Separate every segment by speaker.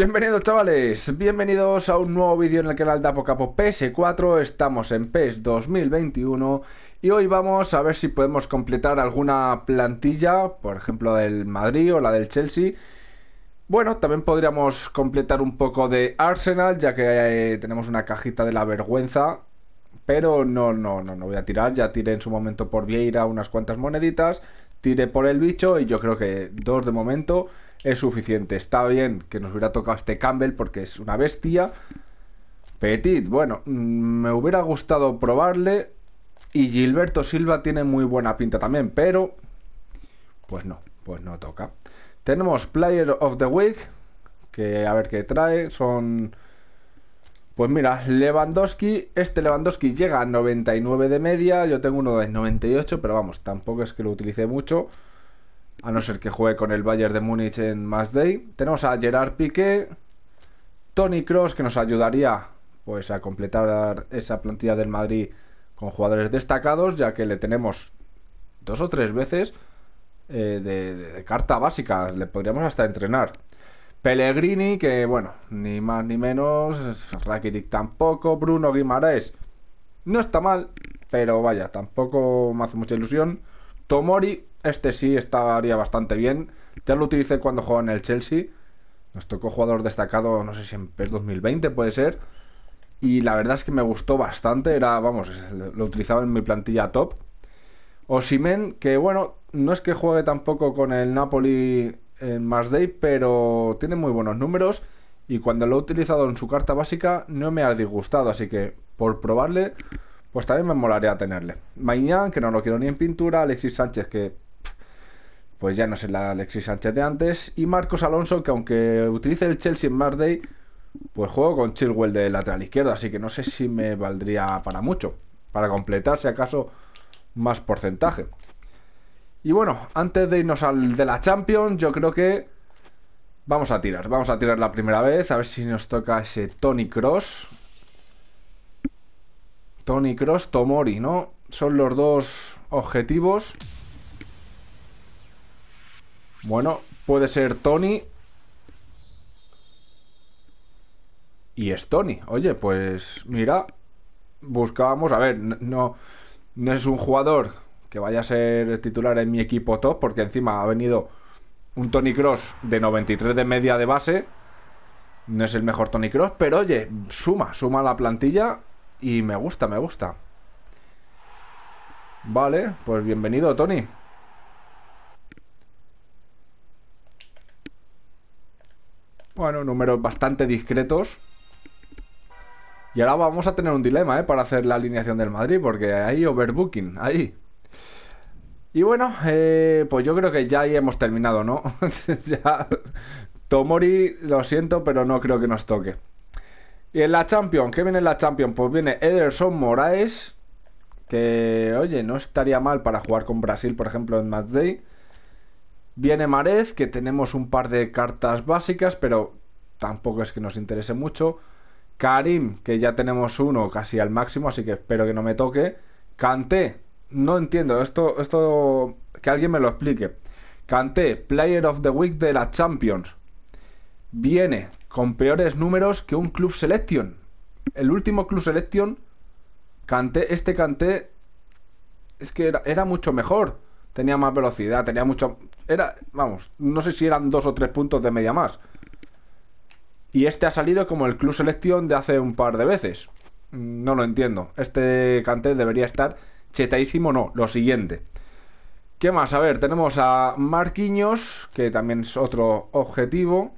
Speaker 1: Bienvenidos chavales, bienvenidos a un nuevo vídeo en el canal de Apocapo PS4, estamos en PES 2021 y hoy vamos a ver si podemos completar alguna plantilla, por ejemplo del Madrid o la del Chelsea. Bueno, también podríamos completar un poco de Arsenal, ya que eh, tenemos una cajita de la vergüenza, pero no, no, no, no voy a tirar, ya tiré en su momento por Vieira unas cuantas moneditas, tiré por el bicho y yo creo que dos de momento es suficiente. Está bien que nos hubiera tocado este Campbell porque es una bestia. Petit, bueno, mm, me hubiera gustado probarle. Y Gilberto Silva tiene muy buena pinta también, pero... Pues no, pues no toca. Tenemos Player of the Week, que a ver qué trae. Son... Pues mira, Lewandowski, este Lewandowski llega a 99 de media, yo tengo uno de 98, pero vamos, tampoco es que lo utilice mucho a no ser que juegue con el Bayern de Múnich en Match Day. Tenemos a Gerard Piqué, Tony Cross, que nos ayudaría pues a completar esa plantilla del Madrid con jugadores destacados, ya que le tenemos dos o tres veces eh, de, carta básica, le podríamos hasta entrenar. Pellegrini, que bueno, ni más ni menos, Rakitic tampoco, Bruno Guimaraes, no está mal, pero vaya, tampoco me hace mucha ilusión. Tomori, este sí estaría bastante bien. Ya lo utilicé cuando jugaba en el Chelsea. Nos tocó jugador destacado, no sé si en PES 2020 puede ser. Y la verdad es que me gustó bastante. Era, vamos, lo utilizaba en mi plantilla top. Osimen, que bueno, no es que juegue tampoco con el Napoli en más Day, pero tiene muy buenos números. Y cuando lo he utilizado en su carta básica, no me ha disgustado. Así que por probarle, pues también me molaría tenerle. Mañana, que no lo quiero ni en pintura, Alexis Sánchez, que pues ya no es el Alexis Sánchez de antes, y Marcos Alonso, que aunque utilice el Chelsea en Marday, pues juego con Chilwell de lateral izquierdo, así que no sé si me valdría para mucho, para completar si acaso más porcentaje. Y bueno, antes de irnos al de la Champions, yo creo que vamos a tirar, vamos a tirar la primera vez, a ver si nos toca ese Tony Cross, Tony Cross, Tomori, ¿no? Son los dos objetivos. Bueno, puede ser Tony. Y es Tony. Oye, pues mira, buscábamos, a ver, no, no es un jugador que vaya a ser titular en mi equipo top, porque encima ha venido un Tony Cross de 93 de media de base. No es el mejor Tony Cross, pero oye, suma, suma la plantilla y me gusta, me gusta. Vale, pues bienvenido, Tony. Bueno, números bastante discretos. Y ahora vamos a tener un dilema, ¿eh? Para hacer la alineación del Madrid, porque hay overbooking, ahí. Y bueno, eh, pues yo creo que ya ahí hemos terminado, ¿no? ya... Tomori, lo siento, pero no creo que nos toque. Y en la Champions, ¿qué viene en la Champions? Pues viene Ederson Moraes, que, oye, no estaría mal para jugar con Brasil, por ejemplo, en Matchday Day. Viene Marez, que tenemos un par de cartas básicas, pero tampoco es que nos interese mucho. Karim, que ya tenemos uno casi al máximo, así que espero que no me toque. Kanté, no entiendo, esto, esto, que alguien me lo explique. Kanté, Player of the Week de la Champions viene con peores números que un Club Selection. El último Club Selection, canté, este canté, es que era, mucho mejor. Tenía más velocidad, tenía mucho... Era, vamos, no sé si eran dos o tres puntos de media más. Y este ha salido como el Club Selection de hace un par de veces. Mm, no lo entiendo. Este canté debería estar chetaísimo no, lo siguiente. ¿Qué más? A ver, tenemos a Marquiños que también es otro objetivo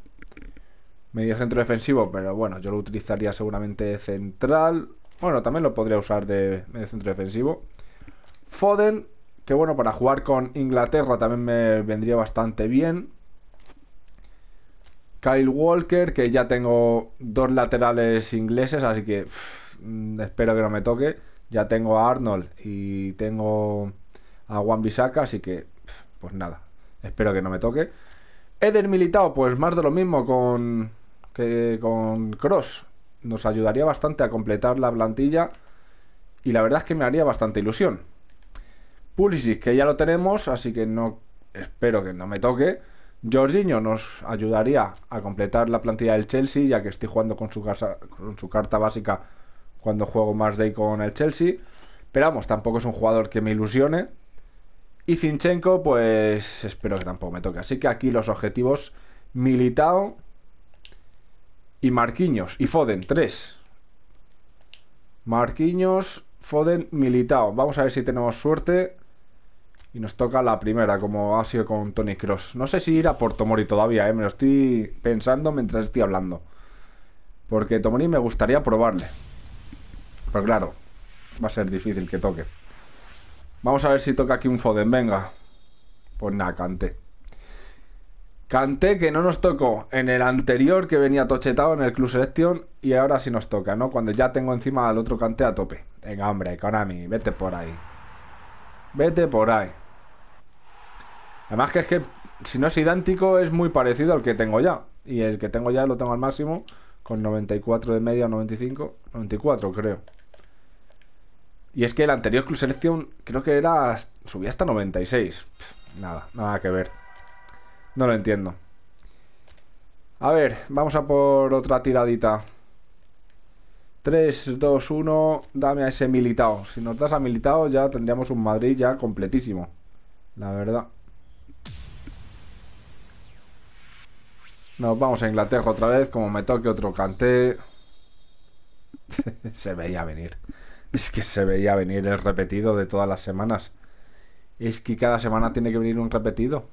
Speaker 1: medio centro defensivo, pero bueno, yo lo utilizaría seguramente central. Bueno, también lo podría usar de medio centro defensivo. Foden, que bueno, para jugar con Inglaterra también me vendría bastante bien. Kyle Walker, que ya tengo dos laterales ingleses, así que mm, espero que no me toque. Ya tengo a Arnold y tengo a Juan Bisaca, así que pues nada, espero que no me toque. Eder Militao, pues más de lo mismo con que con Cross nos ayudaría bastante a completar la plantilla y la verdad es que me haría bastante ilusión. Pulisic, que ya lo tenemos, así que no espero que no me toque. Jorginho nos ayudaría a completar la plantilla del Chelsea, ya que estoy jugando con su, carta básica cuando juego más day con el Chelsea. Pero vamos, tampoco es un jugador que me ilusione. Y Zinchenko, pues espero que tampoco me toque. Así que aquí los objetivos Militao, y Marquinhos y Foden, tres Marquiños, Foden, Militao. Vamos a ver si tenemos suerte. Y nos toca la primera, como ha sido con Tony Cross. No sé si ir a por Tomori todavía, ¿eh? me lo estoy pensando mientras estoy hablando. Porque Tomori me gustaría probarle. Pero claro, va a ser difícil que toque. Vamos a ver si toca aquí un Foden, venga. Pues nada, cante. Canté que no nos tocó en el anterior que venía tochetado en el Club Selection y ahora sí nos toca, ¿no? Cuando ya tengo encima al otro Canté a tope. Venga, hombre, Konami, vete por ahí. Vete por ahí. Además que es que si no es idéntico es muy parecido al que tengo ya. Y el que tengo ya lo tengo al máximo con 94 de media, 95, 94 creo. Y es que el anterior Club Selección creo que era subía hasta 96. nada, nada que ver. No lo entiendo. A ver, vamos a por otra tiradita. 3, 2, 1. Dame a ese militado. Si nos das a militado, ya tendríamos un Madrid ya completísimo. La verdad. Nos vamos a Inglaterra otra vez. Como me toque otro canté. se veía venir. Es que se veía venir el repetido de todas las semanas. Es que cada semana tiene que venir un repetido.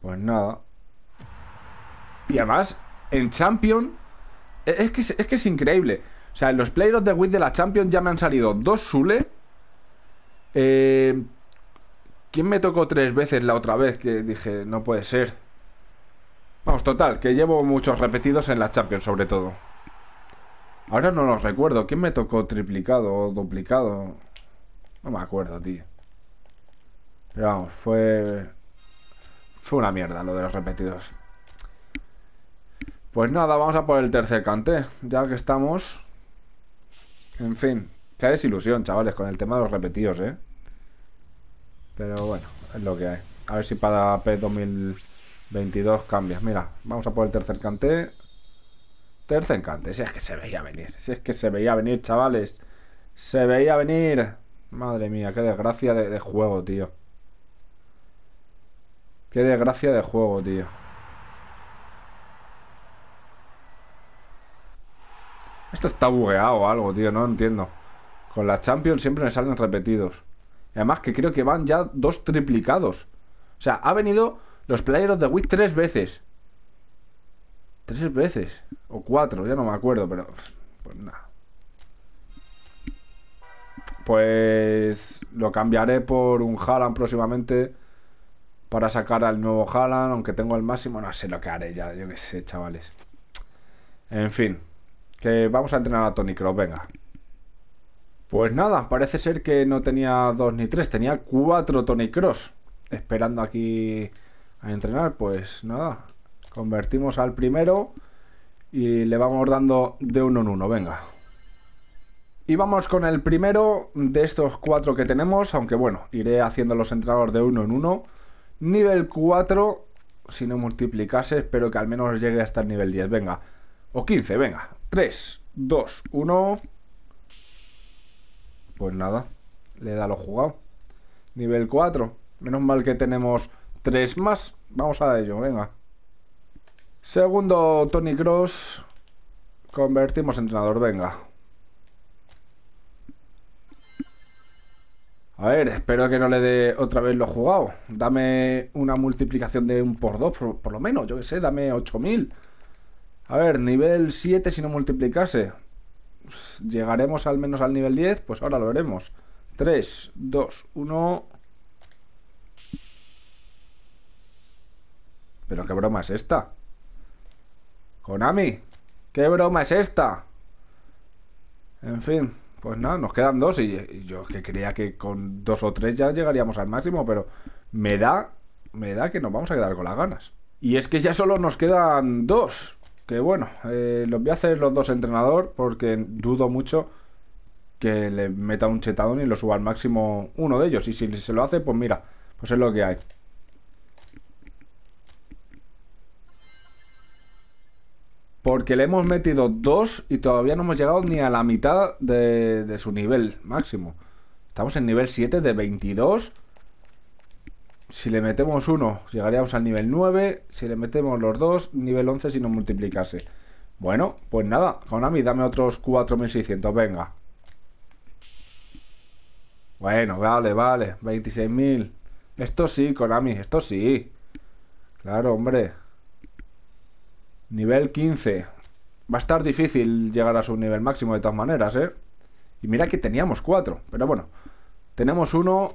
Speaker 1: Pues nada. Y además, en Champion. E-, es que es, que es increíble. O sea, en los players de the de la Champion ya me han salido dos Sule. Eh, ¿Quién me tocó tres veces la otra vez? Que dije, no puede ser. Vamos, total, que llevo muchos repetidos en la Champions, sobre todo. Ahora no los recuerdo. ¿Quién me tocó triplicado o duplicado? No me acuerdo, tío. Pero vamos, fue fue una mierda lo de los repetidos. Pues nada, vamos a por el tercer cante Ya que estamos... En fin. Qué desilusión, chavales, con el tema de los repetidos, ¿eh? Pero bueno, es lo que hay. A ver si para P2022 cambia Mira, vamos a por el tercer cante Tercer cante, si es que se veía venir. Si es que se veía venir, chavales. Se veía venir. Madre mía, qué desgracia de juego, tío. Qué desgracia de juego, tío. Esto está bugueado o algo, tío. No entiendo. Con la Champions siempre me salen repetidos. Y además que creo que van ya dos triplicados. O sea, ha venido los of de Wii tres veces. Tres veces. O cuatro, ya no me acuerdo, pero... Pues nada. Pues lo cambiaré por un Haaland próximamente para sacar al nuevo Haaland, aunque tengo el máximo, no sé lo que haré ya, yo qué sé, chavales. En fin, que vamos a entrenar a Tony Cross, venga. Pues nada, parece ser que no tenía dos ni tres, tenía cuatro Tony Cross. Esperando aquí a entrenar, pues nada. Convertimos al primero y le vamos dando de uno en uno, venga. Y vamos con el primero de estos cuatro que tenemos, aunque bueno, iré haciendo los entrenadores de uno en uno. Nivel 4, si no multiplicase, espero que al menos llegue hasta el nivel 10. Venga, o 15, venga. 3, 2, 1. Pues nada, le da lo jugado. Nivel 4. Menos mal que tenemos 3 más. Vamos a ello, venga. Segundo, Tony Cross. Convertimos entrenador, venga. A ver, espero que no le dé otra vez lo jugado. Dame una multiplicación de un por 2, por, por, lo menos, yo que sé, dame 8000. A ver, nivel 7 si no multiplicase. Llegaremos al menos al nivel 10, pues ahora lo veremos. 3, 2, 1... ¿Pero qué broma es esta? Konami, ¿qué broma es esta? En fin... Pues nada, nos quedan dos y, yo que creía que con dos o tres ya llegaríamos al máximo, pero me da, me da que nos vamos a quedar con las ganas. Y es que ya solo nos quedan dos. Que bueno, eh, los voy a hacer los dos entrenador porque dudo mucho que le meta un chetadón y lo suba al máximo uno de ellos. Y si se lo hace, pues mira, pues es lo que hay. Porque le hemos metido dos y todavía no hemos llegado ni a la mitad de, su nivel máximo. Estamos en nivel 7 de 22. Si le metemos uno, llegaríamos al nivel 9. Si le metemos los dos, nivel 11 si no multiplicase. Bueno, pues nada, Konami, dame otros 4.600, venga. Bueno, vale, vale, 26.000. Esto sí, Konami, esto sí. Claro, hombre. Nivel 15. Va a estar difícil llegar a su nivel máximo de todas maneras, ¿eh? Y mira que teníamos cuatro, pero bueno. Tenemos uno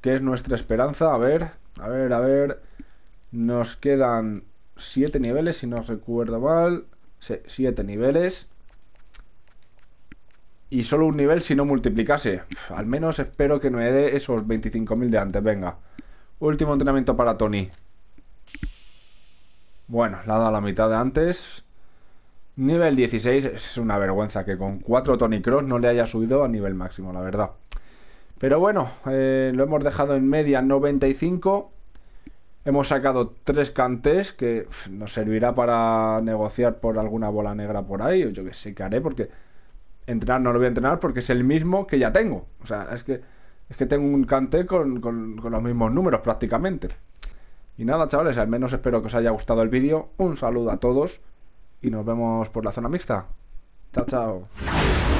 Speaker 1: que es nuestra esperanza. A ver, a ver, a ver. Nos quedan siete niveles, si no recuerdo mal. 7 siete niveles. Y solo un nivel si no multiplicase. al menos espero que me dé esos 25.000 de antes. Venga. Último entrenamiento para Tony. Bueno, la ha dado la mitad de antes. Nivel 16 es una vergüenza que con cuatro Tony Cross no le haya subido a nivel máximo, la verdad. Pero bueno, eh, lo hemos dejado en media 95. Hemos sacado tres cantes que nos servirá para negociar por alguna bola negra por ahí. O yo que sé qué haré porque entrenar no lo voy a entrenar porque es el mismo que ya tengo. O sea, es que, es que tengo un cante con los mismos números prácticamente. Y nada, chavales, al menos espero que os haya gustado el vídeo. Un saludo a todos y nos vemos por la zona mixta. Chao, chao.